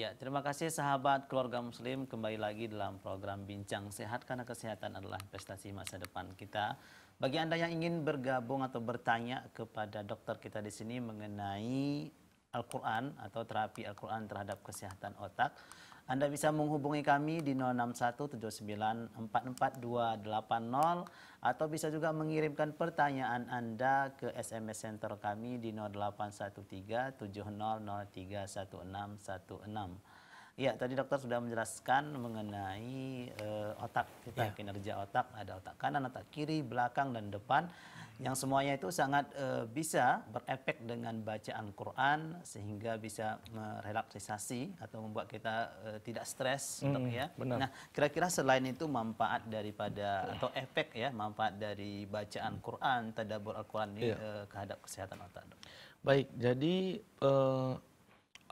Ya, terima kasih sahabat keluarga muslim kembali lagi dalam program Bincang Sehat karena kesehatan adalah investasi masa depan kita. Bagi Anda yang ingin bergabung atau bertanya kepada dokter kita di sini mengenai Al-Quran atau terapi Al-Quran terhadap kesehatan otak. Anda bisa menghubungi kami di 0617944280 atau bisa juga mengirimkan pertanyaan Anda ke SMS Center kami di 081370031616. Ya, tadi dokter sudah menjelaskan mengenai uh, otak kita, ya. kinerja otak, ada otak kanan, otak kiri, belakang dan depan yang semuanya itu sangat uh, bisa berefek dengan bacaan Quran sehingga bisa merelaksasi atau membuat kita uh, tidak stres hmm, gitu ya. Benar. Nah, kira-kira selain itu manfaat daripada atau efek ya manfaat dari bacaan hmm. Quran, tadabbur Al-Quran ini yeah. Iya. uh, kehadap kesehatan otak. Baik, jadi uh,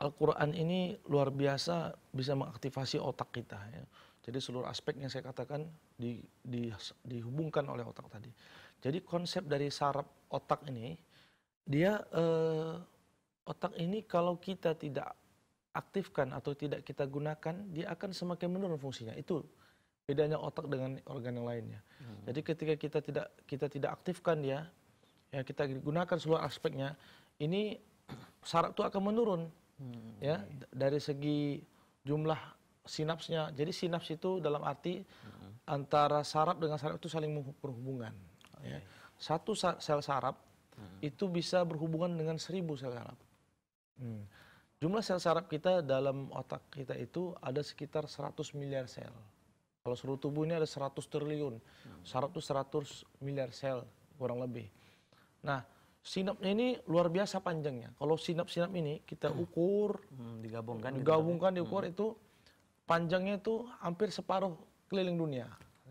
Al-Quran ini luar biasa bisa mengaktifasi otak kita ya. Jadi seluruh aspek yang saya katakan di, di, dihubungkan oleh otak tadi. Jadi konsep dari saraf otak ini, dia eh, otak ini kalau kita tidak aktifkan atau tidak kita gunakan, dia akan semakin menurun fungsinya. Itu bedanya otak dengan organ yang lainnya. Hmm. Jadi ketika kita tidak kita tidak aktifkan dia, ya, ya kita gunakan seluruh aspeknya, ini saraf itu akan menurun. Hmm. Ya, dari segi jumlah sinapsnya. Jadi sinaps itu dalam arti hmm. antara saraf dengan saraf itu saling berhubungan. Ya. Satu sel saraf hmm. itu bisa berhubungan dengan seribu sel saraf. Hmm. Jumlah sel saraf kita dalam otak kita itu ada sekitar 100 miliar sel. Kalau seluruh tubuh ini ada 100 triliun. Hmm. Saraf itu 100 miliar sel kurang lebih. Nah, sinapnya ini luar biasa panjangnya. Kalau sinap-sinap ini kita hmm. ukur, hmm, digabungkan, gitu digabungkan kan ya? diukur hmm. itu panjangnya itu hampir separuh keliling dunia.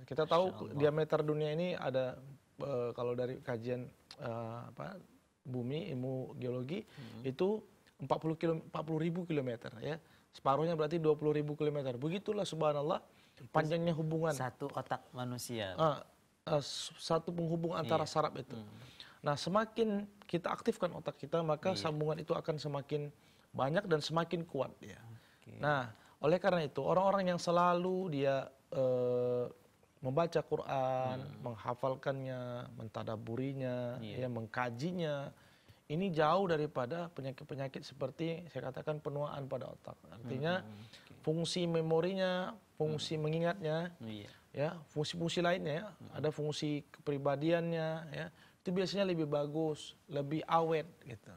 Kita tahu diameter dunia ini ada Eh, kalau dari kajian eh, apa bumi ilmu geologi hmm. itu 40 km, 40 ribu kilometer ya separuhnya berarti dua puluh ribu kilometer begitulah subhanallah panjangnya hubungan satu otak manusia ah, eh, satu penghubung iya. antara iya. saraf itu hmm. nah semakin kita aktifkan otak kita maka iya. sambungan itu akan semakin banyak dan semakin kuat ya nah oleh karena itu orang-orang yang selalu dia membaca Quran, hmm. menghafalkannya, mentadaburinya, yeah. ya mengkajinya. Ini jauh daripada penyakit-penyakit seperti saya katakan penuaan pada otak. Artinya hmm. hmm okay. fungsi memorinya, fungsi hmm. mengingatnya, yeah. ya, fungsi-fungsi lainnya ya. Hmm. Ada fungsi kepribadiannya ya. Itu biasanya lebih bagus, lebih awet gitu.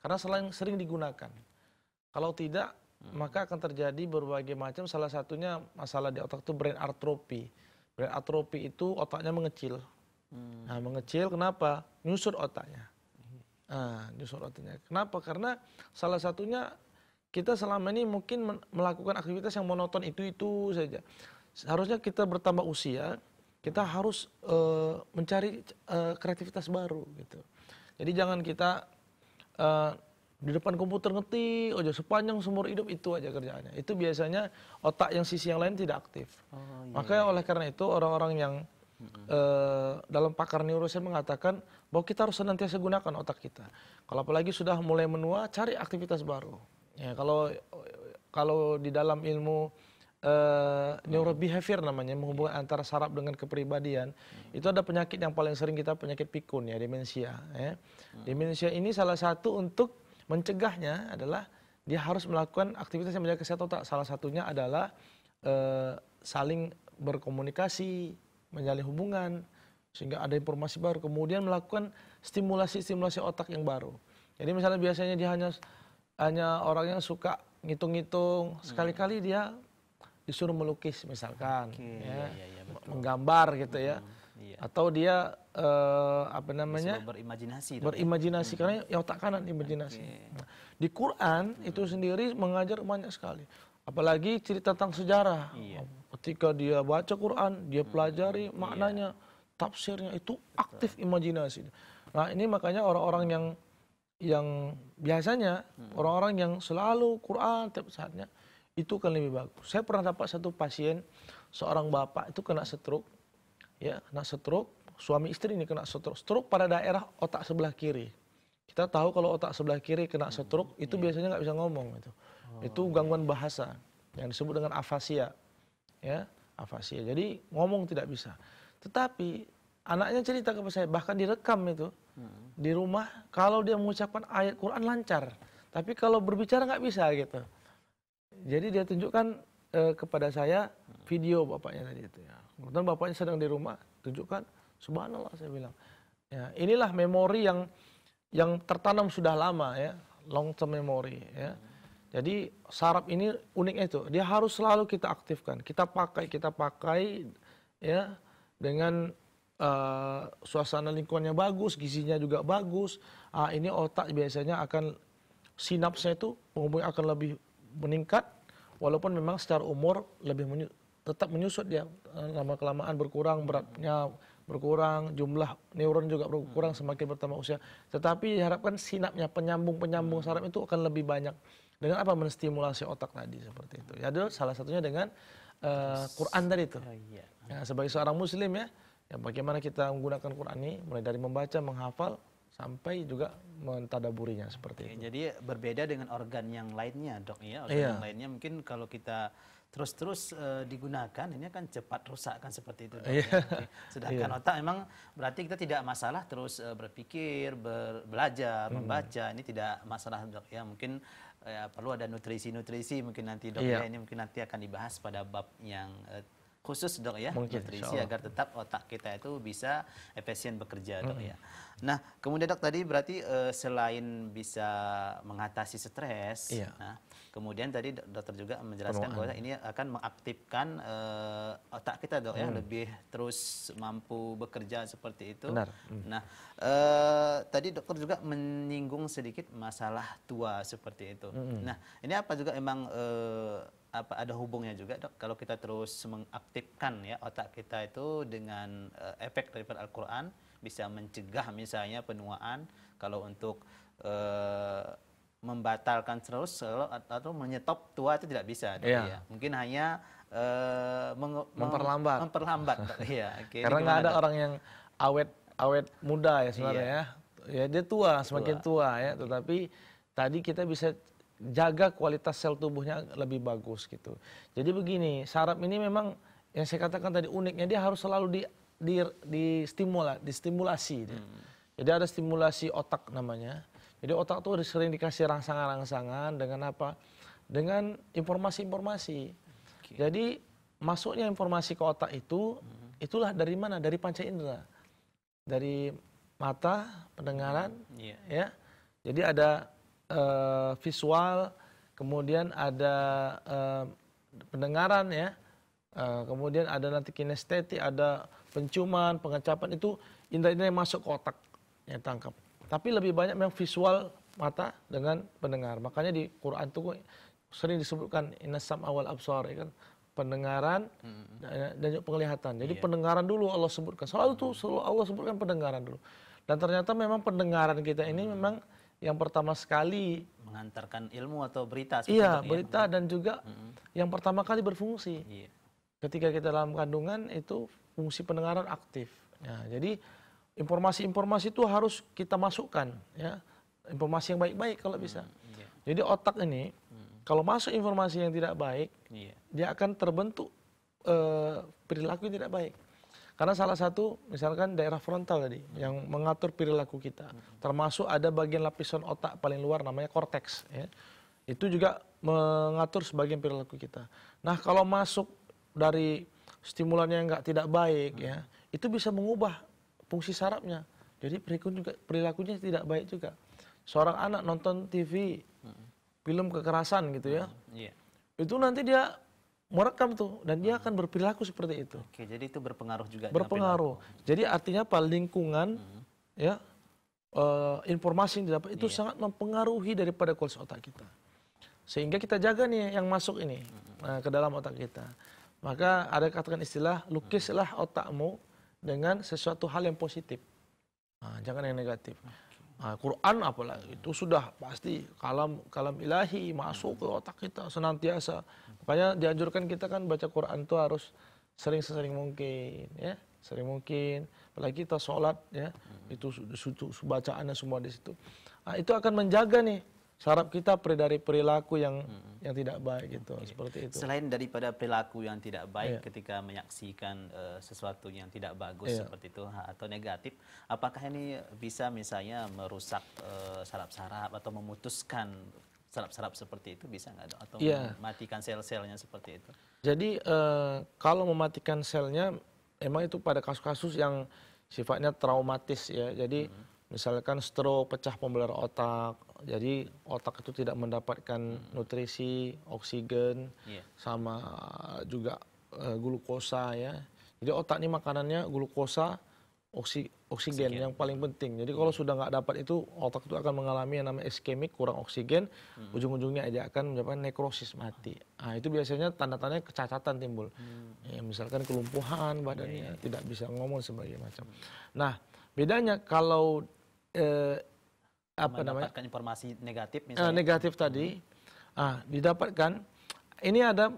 Karena selain sering digunakan. Kalau tidak hmm. maka akan terjadi berbagai macam salah satunya masalah di otak itu brain atrophy atropi itu otaknya mengecil. Hmm. Nah, mengecil kenapa? Nyusut otaknya. Nah, nyusut otaknya. Kenapa? Karena salah satunya kita selama ini mungkin melakukan aktivitas yang monoton itu-itu saja. Seharusnya kita bertambah usia, kita harus e, mencari e, kreativitas baru gitu. Jadi jangan kita e, di depan komputer ngetik aja sepanjang seumur hidup itu aja kerjaannya. Itu biasanya otak yang sisi yang lain tidak aktif. Oh, iya. Makanya iya. oleh karena itu orang-orang yang mm dalam pakar neurosen mengatakan bahwa kita harus senantiasa gunakan otak kita. Kalau apalagi sudah mulai menua, cari aktivitas baru. Ya, kalau kalau di dalam ilmu uh, neurobehavior namanya menghubungkan antara saraf dengan kepribadian, mm -hmm. itu ada penyakit yang paling sering kita penyakit pikun ya, demensia. Ya. Mm -hmm. Demensia ini salah satu untuk Mencegahnya adalah dia harus melakukan aktivitas yang menjaga kesehatan otak. Salah satunya adalah e, saling berkomunikasi, menjalin hubungan, sehingga ada informasi baru. Kemudian melakukan stimulasi-stimulasi otak yang baru. Jadi misalnya biasanya dia hanya hanya orang yang suka ngitung-ngitung, hmm. sekali-kali dia disuruh melukis misalkan, okay. ya, ya, ya, menggambar gitu ya. hmm. ya. Iya. Atau dia uh, apa namanya? Bisa berimajinasi. Ya? Berimajinasi hmm. karena ya otak kanan imajinasi. Okay. Nah, di Quran hmm. itu sendiri mengajar banyak sekali. Apalagi cerita tentang sejarah. Iya. Ketika dia baca Quran, dia hmm, pelajari hmm. maknanya, iya. tafsirnya itu aktif imajinasi. Nah, ini makanya orang-orang yang yang biasanya hmm. orang-orang hmm. yang selalu Quran tiap saatnya itu kan lebih bagus. Saya pernah dapat satu pasien seorang bapak itu kena stroke ya kena stroke, suami istri ini kena stroke. Stroke pada daerah otak sebelah kiri. Kita tahu kalau otak sebelah kiri kena hmm, stroke hmm, itu yeah. biasanya nggak bisa ngomong itu. Oh, itu iya. gangguan bahasa yang disebut dengan afasia. Ya, afasia. Jadi ngomong tidak bisa. Tetapi anaknya cerita kepada saya bahkan direkam itu hmm. di rumah kalau dia mengucapkan ayat Quran lancar, tapi kalau berbicara nggak bisa gitu. Jadi dia tunjukkan e, kepada saya video bapaknya tadi itu ya. Kemudian bapaknya sedang di rumah, tunjukkan subhanallah saya bilang. Ya, inilah memori yang yang tertanam sudah lama ya, long term memory ya. Jadi sarap ini uniknya itu, dia harus selalu kita aktifkan, kita pakai, kita pakai ya dengan uh, suasana lingkungannya bagus, gizinya juga bagus. Uh, ini otak biasanya akan sinapsnya itu umumnya akan lebih meningkat walaupun memang secara umur lebih menyu, tetap menyusut ya lama kelamaan berkurang beratnya berkurang jumlah neuron juga berkurang semakin bertambah usia tetapi diharapkan sinapnya penyambung penyambung saraf itu akan lebih banyak dengan apa menstimulasi otak tadi seperti itu ya itu salah satunya dengan uh, Quran tadi itu ah, iya. ya, sebagai seorang muslim ya ya bagaimana kita menggunakan Quran ini mulai dari membaca menghafal sampai juga mentadaburinya seperti Oke, itu. Jadi berbeda dengan organ yang lainnya, dok ya. Organ iya. yang lainnya mungkin kalau kita terus-terus e, digunakan ini akan cepat rusak kan seperti itu dok. Ya. Iya. Ya. Sedangkan iya. otak memang berarti kita tidak masalah terus e, berpikir, ber, belajar, hmm. membaca ini tidak masalah dok ya. Mungkin e, perlu ada nutrisi-nutrisi mungkin nanti dok ya. iya. ya ini mungkin nanti akan dibahas pada bab yang khusus dok ya Mungkin, nutrisi agar tetap otak kita itu bisa efisien bekerja dok -hmm. ya. Nah kemudian dok tadi berarti uh, selain bisa mengatasi stres, iya. nah, kemudian tadi dokter juga menjelaskan bahwa ini akan mengaktifkan uh, otak kita dok hmm. ya mm. lebih terus mampu bekerja seperti itu. Benar. Hmm. Nah uh, tadi dokter juga menyinggung sedikit masalah tua seperti itu. -hmm. Nah ini apa juga emang uh, apa ada hubungnya juga dok kalau kita terus mengaktifkan ya otak kita itu dengan uh, efek daripada Al-Qur'an bisa mencegah misalnya penuaan kalau untuk uh, membatalkan terus atau menyetop tua itu tidak bisa yeah. ya mungkin hanya uh, memperlambat memperlambat ya okay, karena nggak ada dok? orang yang awet awet muda ya sebenarnya yeah. ya ya dia tua semakin tua, tua ya okay. tetapi tadi kita bisa jaga kualitas sel tubuhnya lebih bagus gitu. Jadi begini, syarat ini memang yang saya katakan tadi uniknya dia harus selalu di di, di distimulasi. Hmm. Jadi ada stimulasi otak namanya. Jadi otak tuh sering dikasih rangsangan-rangsangan dengan apa? Dengan informasi-informasi. Okay. Jadi masuknya informasi ke otak itu hmm. itulah dari mana? Dari panca indera. Dari mata, pendengaran, hmm. Iya. yeah. ya. Jadi ada uh, visual, kemudian ada uh, pendengaran ya, uh, kemudian ada nanti kinestetik, ada penciuman, pengecapan itu indera-indera yang masuk ke otak yang tangkap. Tapi lebih banyak memang visual mata dengan pendengar. Makanya di Quran itu sering disebutkan inasam awal absar ya kan pendengaran hmm. dan juga penglihatan. Jadi yeah. pendengaran dulu Allah sebutkan. Selalu tuh selalu Allah sebutkan pendengaran dulu. Dan ternyata memang pendengaran kita ini hmm. memang yang pertama sekali mengantarkan ilmu atau berita iya ya. berita hmm. dan juga mm-hmm. yang pertama kali berfungsi yeah. ketika kita dalam kandungan itu fungsi pendengaran aktif ya, jadi informasi-informasi itu harus kita masukkan ya informasi yang baik-baik kalau hmm, bisa mm-hmm. Iya. yeah. jadi otak ini mm-hmm. kalau masuk informasi yang tidak baik yeah. dia akan terbentuk uh, perilaku yang tidak baik karena salah satu misalkan daerah frontal tadi yang mengatur perilaku kita, termasuk ada bagian lapisan otak paling luar namanya korteks. Ya. Itu juga mengatur sebagian perilaku kita. Nah kalau masuk dari stimulannya yang nggak tidak baik ya, itu bisa mengubah fungsi sarapnya, Jadi juga, perilakunya tidak baik juga. Seorang anak nonton TV, hmm. film kekerasan gitu ya, hmm, iya. itu nanti dia merekam tuh dan dia hmm. akan berperilaku seperti itu. Oke, jadi itu berpengaruh juga. Berpengaruh. Jadi artinya apa? Lingkungan, hmm. ya, uh, informasi yang didapat itu yeah. sangat mempengaruhi daripada kualitas otak kita. Sehingga kita jaga nih yang masuk ini hmm. Nah, ke dalam otak kita. Maka ada katakan istilah lukislah otakmu dengan sesuatu hal yang positif, nah, jangan yang negatif. Nah, Quran apalagi itu sudah pasti kalam kalam ilahi masuk ke otak kita senantiasa. Makanya dianjurkan kita kan baca Quran itu harus sering sesering mungkin ya, sering mungkin. Apalagi kita sholat ya, itu su, su, su, bacaannya semua di situ. Nah, itu akan menjaga nih syarat kita dari perilaku yang hmm. yang tidak baik gitu okay. Iya. seperti itu. Selain daripada perilaku yang tidak baik yeah. ketika menyaksikan uh, sesuatu yang tidak bagus yeah. seperti itu atau negatif, apakah ini bisa misalnya merusak eh, saraf-saraf uh, atau memutuskan saraf-saraf seperti itu bisa nggak atau yeah. mematikan sel-selnya seperti itu? Jadi uh, kalau mematikan selnya, emang itu pada kasus-kasus yang sifatnya traumatis ya. Jadi hmm misalkan stroke, pecah pembelar otak. Jadi otak itu tidak mendapatkan hmm. nutrisi, oksigen, yeah. sama juga uh, glukosa ya. Jadi otak ini makanannya glukosa, oksi, oksigen, oksigen yang paling penting. Jadi kalau sudah nggak dapat itu otak itu akan mengalami yang namanya iskemik, kurang oksigen, hmm. ujung-ujungnya aja akan menyebabkan nekrosis mati. Nah, itu biasanya tanda-tandanya kecacatan timbul. Hmm. Ya, misalkan kelumpuhan badannya, yeah, yeah. tidak bisa ngomong sebagainya macam. Hmm. Nah, bedanya kalau eh, apa namanya? informasi negatif eh, misalnya. Eh, negatif tadi. Hmm. Ah, didapatkan ini ada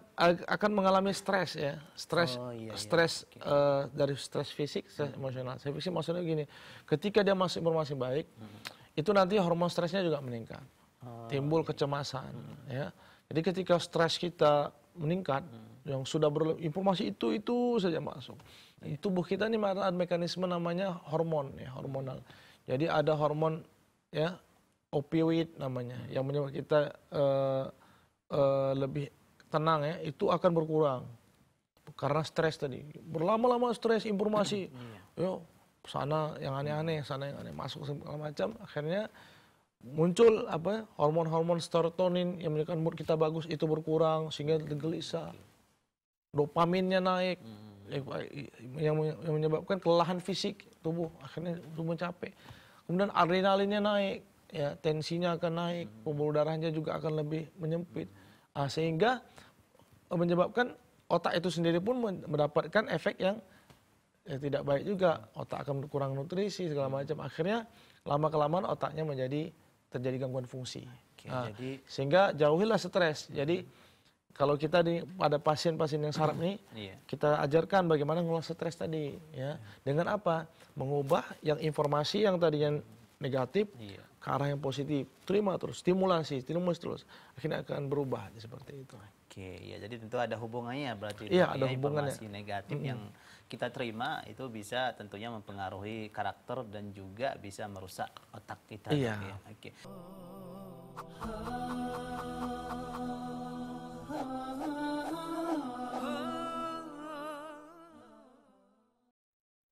akan mengalami stres ya, stres, oh, iya, iya. stres Okay. Uh, eh, dari stres fisik, stres hmm. emosional. Stres fisik maksudnya gini, ketika dia masuk informasi baik, hmm. itu nanti hormon stresnya juga meningkat, oh, timbul okay. Iya. kecemasan, hmm. ya. Jadi ketika stres kita meningkat, hmm. yang sudah berlalu informasi itu itu saja masuk, iya. tubuh kita ini ada mekanisme namanya hormon ya, hormonal. Jadi ada hormon ya opioid namanya yang menyebabkan kita uh, uh, lebih tenang ya itu akan berkurang karena stres tadi berlama-lama stres informasi iya. yo sana yang aneh-aneh sana yang aneh masuk segala macam akhirnya muncul apa hormon-hormon serotonin yang menyebabkan mood kita bagus itu berkurang sehingga gelisah dopaminnya naik hmm yang, menyebabkan kelelahan fisik tubuh akhirnya tubuh capek kemudian adrenalinnya naik ya tensinya akan naik hmm. pembuluh darahnya juga akan lebih menyempit nah, sehingga eh, menyebabkan otak itu sendiri pun mendapatkan efek yang ya, tidak baik juga otak akan kurang nutrisi segala hmm. macam akhirnya lama kelamaan otaknya menjadi terjadi gangguan fungsi nah, sehingga jauhilah stres jadi hmm kalau kita di pada pasien-pasien yang saraf ini iya. kita ajarkan bagaimana ngelola stres tadi ya dengan apa mengubah yang informasi yang tadinya negatif iya. ke arah yang positif terima terus stimulasi stimulasi terus akhirnya akan berubah seperti itu oke ya jadi tentu ada hubungannya berarti iya, ada ya, hubungannya. informasi negatif -hmm. yang kita terima itu bisa tentunya mempengaruhi karakter dan juga bisa merusak otak kita Iya. ya oke okay. Oh, oh, oh.